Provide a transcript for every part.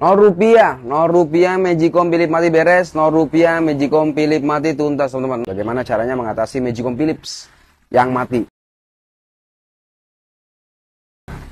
0 rupiah, 0 rupiah Magicom Philips mati beres, 0 rupiah Magicom Philips mati tuntas teman-teman. Bagaimana caranya mengatasi Magicom Philips yang mati?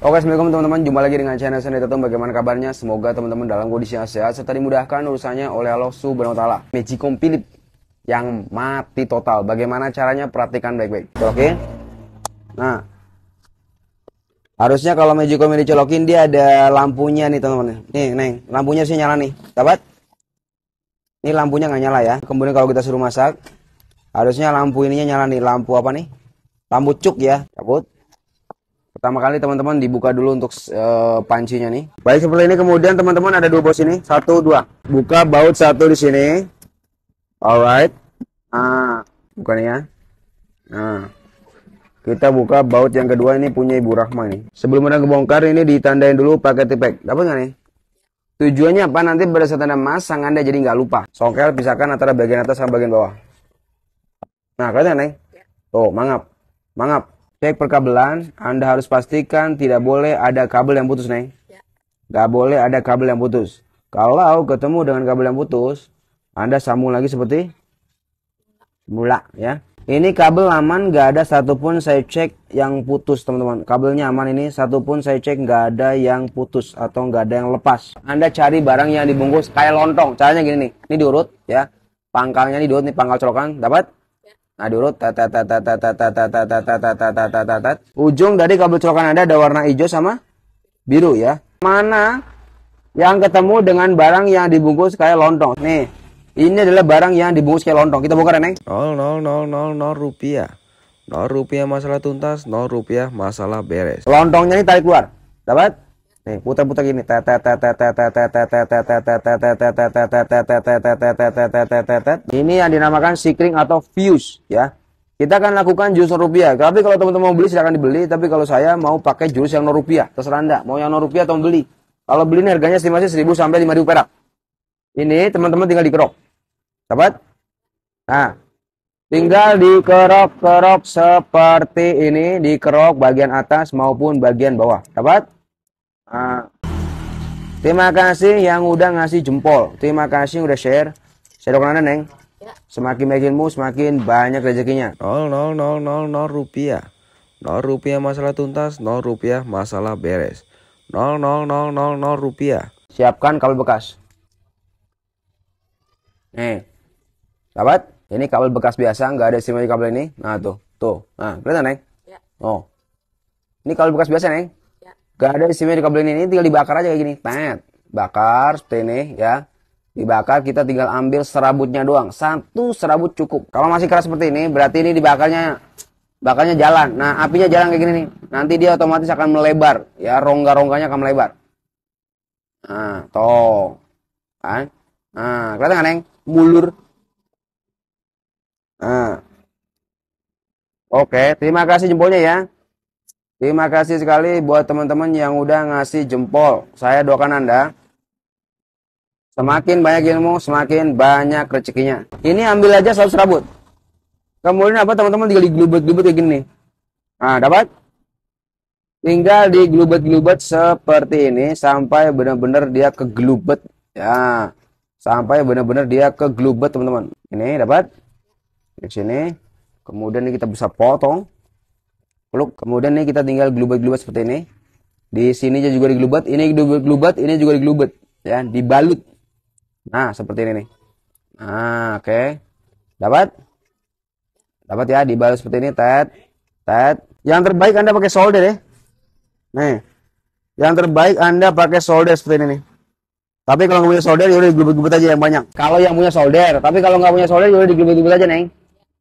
Oke, Assalamualaikum teman-teman. Jumpa lagi dengan channel saya Tetum. Bagaimana kabarnya? Semoga teman-teman dalam kondisi yang sehat serta dimudahkan urusannya oleh Allah Subhanahu wa taala. Magicom Philips yang mati total. Bagaimana caranya? Perhatikan baik-baik. Oke. Nah, Harusnya kalau Magicom yang dicolokin dia ada lampunya nih teman-teman. Nih, neng, lampunya sih nyala nih. Sahabat. Ini lampunya nggak nyala ya. Kemudian kalau kita suruh masak, harusnya lampu ininya nyala nih. Lampu apa nih? Lampu cuk ya. Cabut. Pertama kali teman-teman dibuka dulu untuk uh, pancinya nih. Baik seperti ini kemudian teman-teman ada dua bos ini. Satu, dua. Buka baut satu di sini. Alright. Ah, bukannya ya. Nah. Kita buka baut yang kedua ini punya Ibu Rahma nih. Sebelum anda kebongkar ini ditandain dulu pakai tipek. Dapat nggak nih? Tujuannya apa? Nanti pada saat anda masang anda jadi nggak lupa. Songkel pisahkan antara bagian atas sama bagian bawah. Nah kalian nih? Tuh mangap, mangap. Cek perkabelan. Anda harus pastikan tidak boleh ada kabel yang putus nih. Ya. Nggak boleh ada kabel yang putus. Kalau ketemu dengan kabel yang putus, anda sambung lagi seperti mula ya. Ini kabel aman, nggak ada satupun saya cek yang putus teman-teman. Kabelnya aman ini, satupun saya cek nggak ada yang putus atau nggak ada yang lepas. Anda cari barang yang dibungkus kayak lontong. Caranya gini nih, ini diurut ya. Pangkalnya diurut nih, pangkal colokan, dapat? Nah diurut Ujung dari kabel colokan Anda ada warna hijau sama biru ya. Mana yang ketemu dengan barang yang dibungkus kayak lontong? Nih, ini adalah barang yang dibungkus kayak lontong. Kita bongkar ya, Neng. 0, 0, 0, 0, 0 rupiah. 0 rupiah masalah tuntas, 0 rupiah masalah beres. Lontongnya ini tarik keluar. Dapat? Nih, putar-putar gini. Ini yang dinamakan sikring atau fuse, ya. Kita akan lakukan jurus rupiah. Tapi kalau teman-teman mau beli silahkan dibeli. Tapi kalau saya mau pakai jurus yang 0 rupiah. Terserah anda. Mau yang 0 rupiah atau beli. Kalau beli ini harganya estimasi 1000 sampai 5000 perak. Ini teman-teman tinggal dikerok. Dapat? Nah, tinggal dikerok-kerok seperti ini, dikerok bagian atas maupun bagian bawah. Dapat? Nah, terima kasih yang udah ngasih jempol. Terima kasih udah share. Share ke Neng. Ya. Semakin makin mus, semakin banyak rezekinya. Nol nol nol nol nol rupiah. Nol rupiah masalah tuntas, Nol rupiah masalah beres. Nol nol nol nol nol rupiah. Siapkan kabel bekas. Nih, Dapat? Ini kabel bekas biasa, nggak ada SIM kabel ini. Nah tuh, tuh. Nah, kelihatan, Neng? Ya. Oh. Ini kabel bekas biasa, Neng? Ya. Gak ada SIM kabel ini. Ini tinggal dibakar aja kayak gini. Tet. Bakar seperti ini ya. Dibakar kita tinggal ambil serabutnya doang. Satu serabut cukup. Kalau masih keras seperti ini, berarti ini dibakarnya bakarnya jalan. Nah, apinya jalan kayak gini nih. Nanti dia otomatis akan melebar ya, rongga-rongganya akan melebar. Nah, toh. Kan? Nah, kelihatan kan, Neng? Mulur Nah. Oke, terima kasih jempolnya ya. Terima kasih sekali buat teman-teman yang udah ngasih jempol. Saya doakan Anda. Semakin banyak ilmu, semakin banyak rezekinya. Ini ambil aja saus rambut. Kemudian apa teman-teman tinggal digelubet-gelubet kayak gini. Nah, dapat? Tinggal digelubet-gelubet seperti ini sampai benar-benar dia kegelubet. Ya, sampai benar-benar dia kegelubet teman-teman. Ini dapat? di sini kemudian ini kita bisa potong peluk kemudian ini kita tinggal gelubat-gelubat seperti ini di sini juga digelubat ini digelubat ini juga digelubat ya dibalut nah seperti ini nih nah oke okay. dapat dapat ya dibalut seperti ini tet tet yang terbaik anda pakai solder ya nih yang terbaik anda pakai solder seperti ini nih tapi kalau nggak punya solder, yaudah digelubet-gelubet aja yang banyak. Kalau yang punya solder, tapi kalau nggak punya solder, yaudah digelubet gelubat aja, Neng.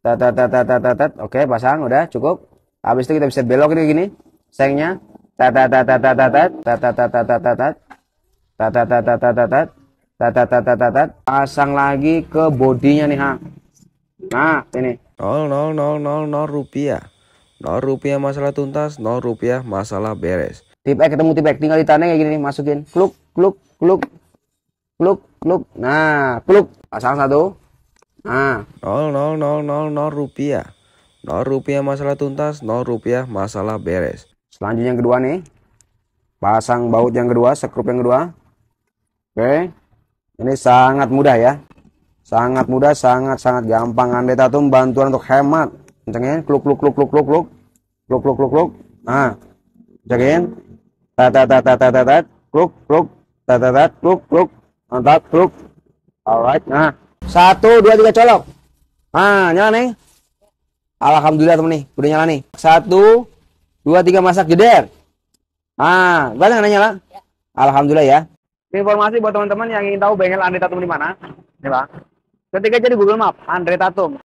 tat tat tat tat tat oke pasang udah cukup habis itu kita bisa belok ini gini sengnya tat tat tat tat tat tat tat tat tat tat tat tat tat tat tat tat tat pasang lagi ke bodinya nih ha nah ini nol nol nol nol nol rupiah nol rupiah masalah tuntas nol rupiah masalah beres tip ketemu tipe tinggal di ditanya kayak gini nih masukin kluk kluk kluk kluk kluk nah kluk pasang satu Ah. Nol nol nol nol nol 0 rupiah. nol rupiah masalah tuntas, nol rupiah masalah beres. Selanjutnya yang kedua nih. Pasang baut yang kedua, sekrup yang kedua. Oke. Ini sangat mudah ya. Sangat mudah, sangat-sangat gampang. Anda tahu bantuan untuk hemat. Kencengin, kluk kluk kluk kluk kluk kluk. Kluk kluk kluk kluk. Nah. Kencengin. Tat tat tat tat tat tat. Kluk kluk. Tat tat tat kluk kluk. Mantap kluk. Alright. Nah. Satu, dua, tiga, colok. Ah, nyala nih. Alhamdulillah temen nih, udah nyala nih. Satu, dua, tiga, masak jeder. Ah, banyak nanya lah. Ya. Alhamdulillah ya. Informasi buat teman-teman yang ingin tahu bengkel Andre Tatum di mana, nih bang. Ketika jadi Google Map, Andre Tatum.